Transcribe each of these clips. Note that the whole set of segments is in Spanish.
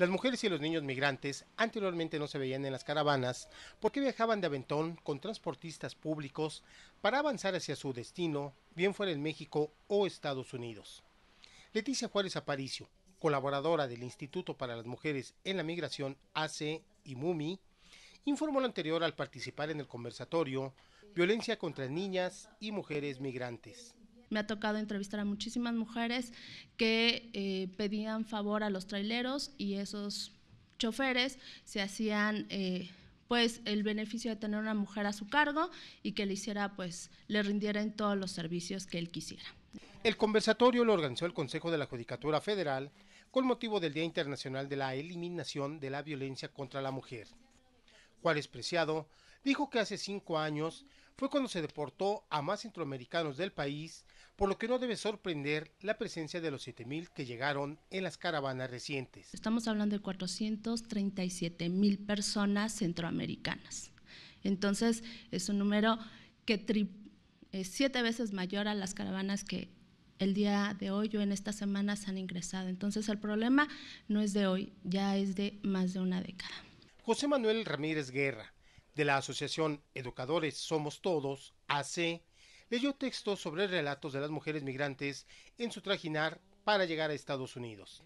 Las mujeres y los niños migrantes anteriormente no se veían en las caravanas porque viajaban de aventón con transportistas públicos para avanzar hacia su destino, bien fuera en México o Estados Unidos. Leticia Juárez Aparicio, colaboradora del Instituto para las Mujeres en la Migración ACE y MUMI, informó lo anterior al participar en el conversatorio Violencia contra niñas y mujeres migrantes. Me ha tocado entrevistar a muchísimas mujeres que eh, pedían favor a los traileros y esos choferes se hacían eh, pues el beneficio de tener una mujer a su cargo y que le hiciera pues le rindiera todos los servicios que él quisiera. El conversatorio lo organizó el Consejo de la Judicatura Federal con motivo del Día Internacional de la Eliminación de la Violencia contra la Mujer. Juárez Preciado, dijo que hace cinco años fue cuando se deportó a más centroamericanos del país, por lo que no debe sorprender la presencia de los 7.000 que llegaron en las caravanas recientes. Estamos hablando de 437.000 personas centroamericanas. Entonces, es un número que es siete veces mayor a las caravanas que el día de hoy o en estas semanas han ingresado. Entonces, el problema no es de hoy, ya es de más de una década. José Manuel Ramírez Guerra, de la Asociación Educadores Somos Todos, AC, leyó textos sobre relatos de las mujeres migrantes en su trajinar para llegar a Estados Unidos.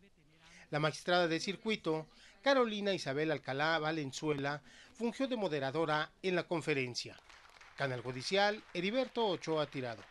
La magistrada de circuito, Carolina Isabel Alcalá Valenzuela, fungió de moderadora en la conferencia. Canal Judicial, Heriberto Ochoa Tirado.